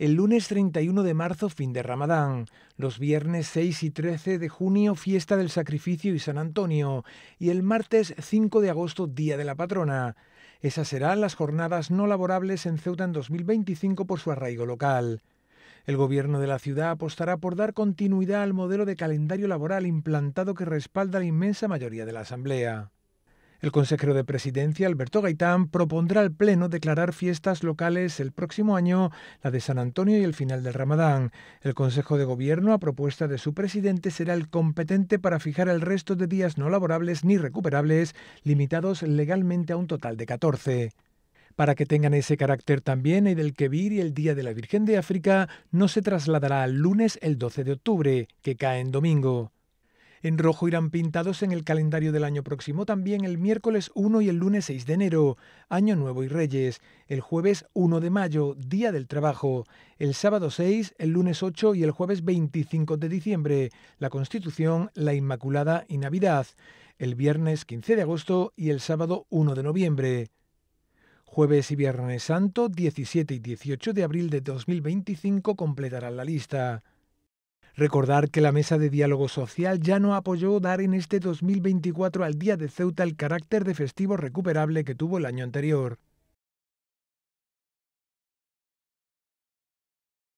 el lunes 31 de marzo, fin de Ramadán, los viernes 6 y 13 de junio, fiesta del Sacrificio y San Antonio, y el martes 5 de agosto, Día de la Patrona. Esas serán las jornadas no laborables en Ceuta en 2025 por su arraigo local. El gobierno de la ciudad apostará por dar continuidad al modelo de calendario laboral implantado que respalda la inmensa mayoría de la Asamblea. El consejero de presidencia, Alberto Gaitán, propondrá al Pleno declarar fiestas locales el próximo año, la de San Antonio y el final del Ramadán. El Consejo de Gobierno, a propuesta de su presidente, será el competente para fijar el resto de días no laborables ni recuperables, limitados legalmente a un total de 14. Para que tengan ese carácter también, y del Kebir y el Día de la Virgen de África no se trasladará al lunes el 12 de octubre, que cae en domingo. En rojo irán pintados en el calendario del año próximo también el miércoles 1 y el lunes 6 de enero, Año Nuevo y Reyes, el jueves 1 de mayo, Día del Trabajo, el sábado 6, el lunes 8 y el jueves 25 de diciembre, la Constitución, la Inmaculada y Navidad, el viernes 15 de agosto y el sábado 1 de noviembre jueves y viernes santo 17 y 18 de abril de 2025 completarán la lista. Recordar que la Mesa de Diálogo Social ya no apoyó dar en este 2024 al Día de Ceuta el carácter de festivo recuperable que tuvo el año anterior.